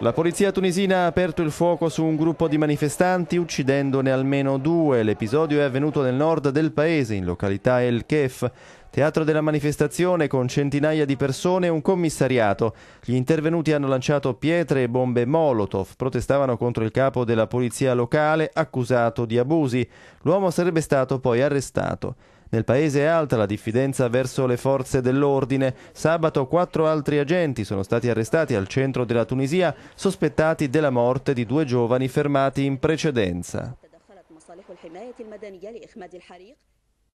La polizia tunisina ha aperto il fuoco su un gruppo di manifestanti uccidendone almeno due. L'episodio è avvenuto nel nord del paese, in località El Kef, teatro della manifestazione con centinaia di persone e un commissariato. Gli intervenuti hanno lanciato pietre e bombe Molotov, protestavano contro il capo della polizia locale accusato di abusi. L'uomo sarebbe stato poi arrestato. Nel paese è alta la diffidenza verso le forze dell'ordine. Sabato quattro altri agenti sono stati arrestati al centro della Tunisia, sospettati della morte di due giovani fermati in precedenza.